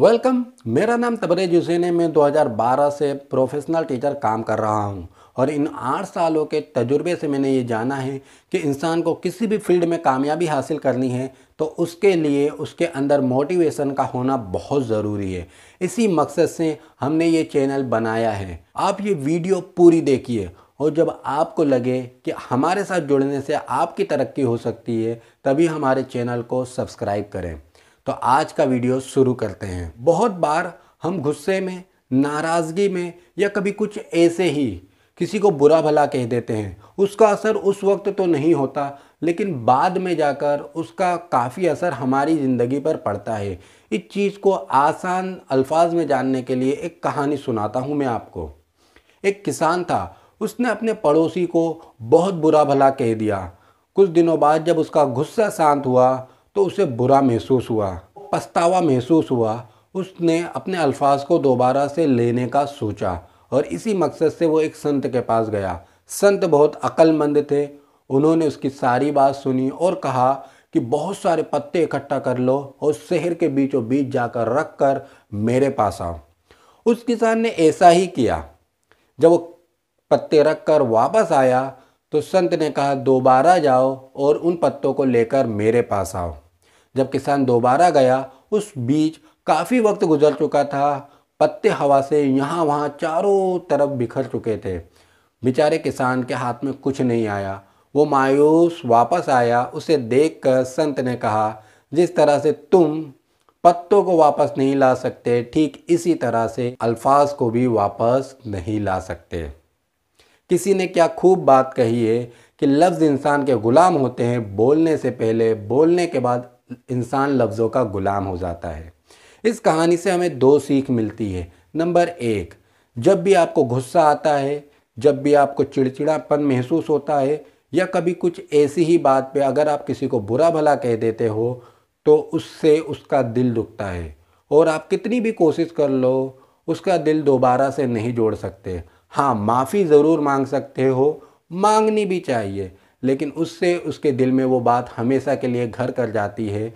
welcome मेरा नाम तबरेज हुसैन है मैं 2012 से प्रोफेशनल टीचर काम कर रहा हूं और इन आठ सालों के तजुर्बे से मैंने ये जाना है कि इंसान को किसी भी फील्ड में कामयाबी हासिल करनी है तो उसके लिए उसके अंदर मोटिवेशन का होना बहुत ज़रूरी है इसी मकसद से हमने ये चैनल बनाया है आप ये वीडियो पूरी देखिए और जब आपको लगे कि हमारे साथ जुड़ने से आपकी तरक्की हो सकती है तभी हमारे चैनल को सब्सक्राइब करें तो आज का वीडियो शुरू करते हैं बहुत बार हम गुस्से में नाराज़गी में या कभी कुछ ऐसे ही किसी को बुरा भला कह देते हैं उसका असर उस वक्त तो नहीं होता लेकिन बाद में जाकर उसका काफ़ी असर हमारी ज़िंदगी पर पड़ता है इस चीज़ को आसान अल्फाज में जानने के लिए एक कहानी सुनाता हूँ मैं आपको एक किसान था उसने अपने पड़ोसी को बहुत बुरा भला कह दिया कुछ दिनों बाद जब उसका गुस्सा शांत हुआ तो उसे बुरा महसूस हुआ पछतावा महसूस हुआ उसने अपने अल्फाज को दोबारा से लेने का सोचा और इसी मकसद से वो एक संत के पास गया संत बहुत अक्लमंद थे उन्होंने उसकी सारी बात सुनी और कहा कि बहुत सारे पत्ते इकट्ठा कर लो और शहर के बीचों बीच जाकर रख कर मेरे पास आओ उस किसान ने ऐसा ही किया जब वो पत्ते रख कर वापस आया तो संत ने कहा दोबारा जाओ और उन पत्तों को लेकर मेरे पास आओ जब किसान दोबारा गया उस बीच काफ़ी वक्त गुजर चुका था पत्ते हवा से यहाँ वहाँ चारों तरफ बिखर चुके थे बेचारे किसान के हाथ में कुछ नहीं आया वो मायूस वापस आया उसे देखकर संत ने कहा जिस तरह से तुम पत्तों को वापस नहीं ला सकते ठीक इसी तरह से अल्फाज को भी वापस नहीं ला सकते किसी ने क्या खूब बात कही है कि लफ्ज़ इंसान के ग़ुलाम होते हैं बोलने से पहले बोलने के बाद इंसान लफ्ज़ों का ग़ुलाम हो जाता है इस कहानी से हमें दो सीख मिलती है नंबर एक जब भी आपको गुस्सा आता है जब भी आपको चिड़चिड़ापन महसूस होता है या कभी कुछ ऐसी ही बात पे अगर आप किसी को बुरा भला कह देते हो तो उससे उसका दिल दुखता है और आप कितनी भी कोशिश कर लो उसका दिल दोबारा से नहीं जोड़ सकते हाँ माफ़ी ज़रूर मांग सकते हो मांगनी भी चाहिए लेकिन उससे उसके दिल में वो बात हमेशा के लिए घर कर जाती है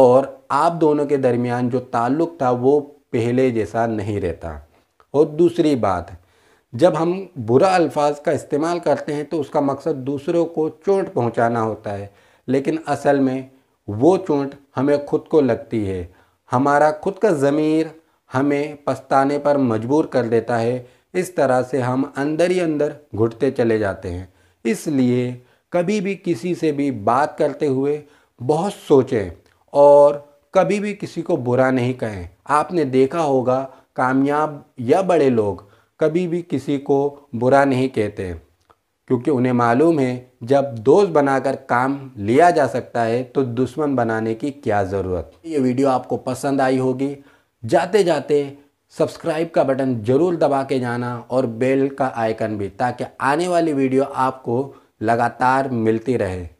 और आप दोनों के दरमियान जो ताल्लुक़ था वो पहले जैसा नहीं रहता और दूसरी बात जब हम बुरा अल्फाज का इस्तेमाल करते हैं तो उसका मकसद दूसरों को चोट पहुंचाना होता है लेकिन असल में वो चोट हमें खुद को लगती है हमारा खुद का ज़मीर हमें पछताने पर मजबूर कर देता है इस तरह से हम अंदर ही अंदर घुटते चले जाते हैं इसलिए कभी भी किसी से भी बात करते हुए बहुत सोचें और कभी भी किसी को बुरा नहीं कहें आपने देखा होगा कामयाब या बड़े लोग कभी भी किसी को बुरा नहीं कहते क्योंकि उन्हें मालूम है जब दोस्त बनाकर काम लिया जा सकता है तो दुश्मन बनाने की क्या ज़रूरत ये वीडियो आपको पसंद आई होगी जाते जाते सब्सक्राइब का बटन ज़रूर दबा के जाना और बेल का आइकन भी ताकि आने वाली वीडियो आपको लगातार मिलती रहे